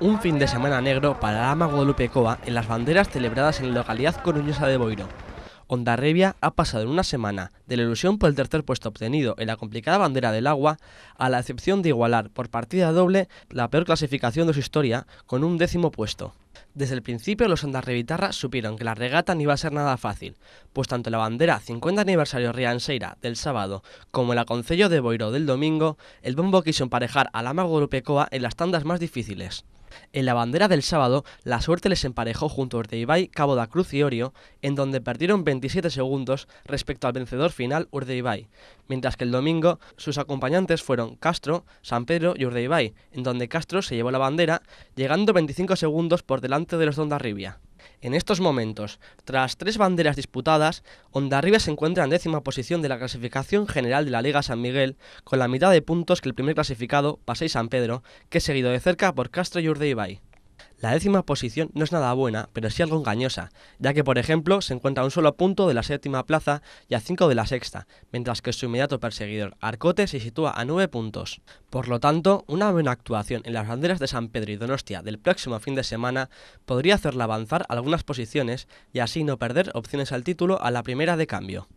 un fin de semana negro para la ama en las banderas celebradas en la localidad coruñosa de Boiro. Ondarrevia ha pasado en una semana de la ilusión por el tercer puesto obtenido en la complicada bandera del agua a la excepción de igualar por partida doble la peor clasificación de su historia con un décimo puesto. Desde el principio los ondarrevitarra supieron que la regata no iba a ser nada fácil, pues tanto la bandera 50 aniversario Rianseira del sábado como la Concello de Boiro del domingo, el bombo quiso emparejar a la Lupecoa en las tandas más difíciles. En la bandera del sábado, la suerte les emparejó junto a Urdeibay, Cabo da Cruz y Orio, en donde perdieron 27 segundos respecto al vencedor final Urdeibay. mientras que el domingo sus acompañantes fueron Castro, San Pedro y Urdeibay, en donde Castro se llevó la bandera, llegando 25 segundos por delante de los de Rivia. En estos momentos, tras tres banderas disputadas, Arriba se encuentra en décima posición de la clasificación general de la Liga San Miguel, con la mitad de puntos que el primer clasificado, Pasei San Pedro, que es seguido de cerca por Castro y Urdeibai. La décima posición no es nada buena, pero sí algo engañosa, ya que por ejemplo se encuentra a un solo punto de la séptima plaza y a cinco de la sexta, mientras que su inmediato perseguidor Arcote se sitúa a nueve puntos. Por lo tanto, una buena actuación en las banderas de San Pedro y Donostia del próximo fin de semana podría hacerla avanzar algunas posiciones y así no perder opciones al título a la primera de cambio.